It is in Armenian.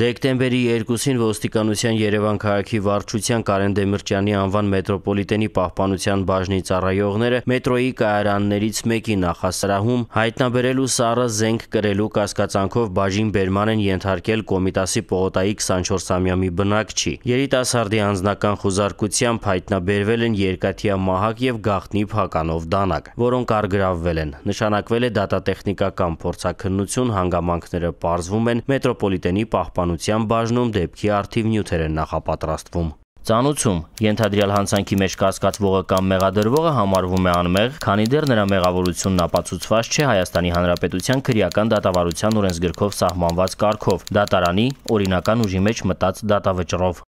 Դեկտեմբերի 2-ին ոստիկանության Երևան քաղաքի վարչության Կարեն Դեմիրճյանի անվան մետրոպոլիտենի պահպանության բաժնի ծառայողները մետրոյի կայարաններից մեկի նախասրահում հայտնաբերելու սառը զենք կրելու կասկածանքով բաժին բերման են ենթարկել Կոմիտասի Պողոտայի 24-ամյա մի բնակչի։ Երիտասարդի անձնական խուզարկությամբ հայտնաբերվել են երկաթյա մահակ եւ գաղտնի փականով դանակ, որոնք արգրավվել են։ Նշանակվել է դատատեխնիկական փորձաքննություն, հանգամանքները ողջվում են մետրոպոլիտենի պահպանության պաշտպանության բաժնում դեպքի արդիվ նյութեր են նախապատրաստվում։ Ծանուցում ենթադրյալ հանցանքի մեջ կասկածվողը կամ մեղադրվողը համարվում է անմեղ, քանի դեռ նրա մեղավորությունն ապացուցված չէ Հայաստանի Հանրապետության քրեական դատավարության օրենսգրքով սահմանված կարգով՝ դատարանի օրինական ուժի մեջ մտած դատավճռով։